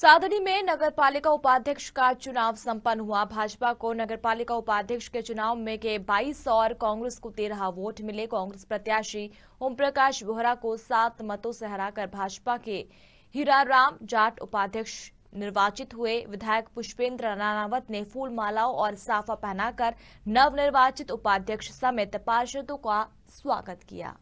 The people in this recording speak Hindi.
सादड़ी में नगर पालिका उपाध्यक्ष का चुनाव संपन्न हुआ भाजपा को नगर पालिका उपाध्यक्ष के चुनाव में के 22 और कांग्रेस को 13 वोट मिले कांग्रेस प्रत्याशी ओम प्रकाश बोहरा को सात मतों से हराकर भाजपा के हीराराम जाट उपाध्यक्ष निर्वाचित हुए विधायक पुष्पेंद्र रानावत ने फूल मालाओं और साफा पहनाकर नवनिर्वाचित उपाध्यक्ष समेत पार्षदों का स्वागत किया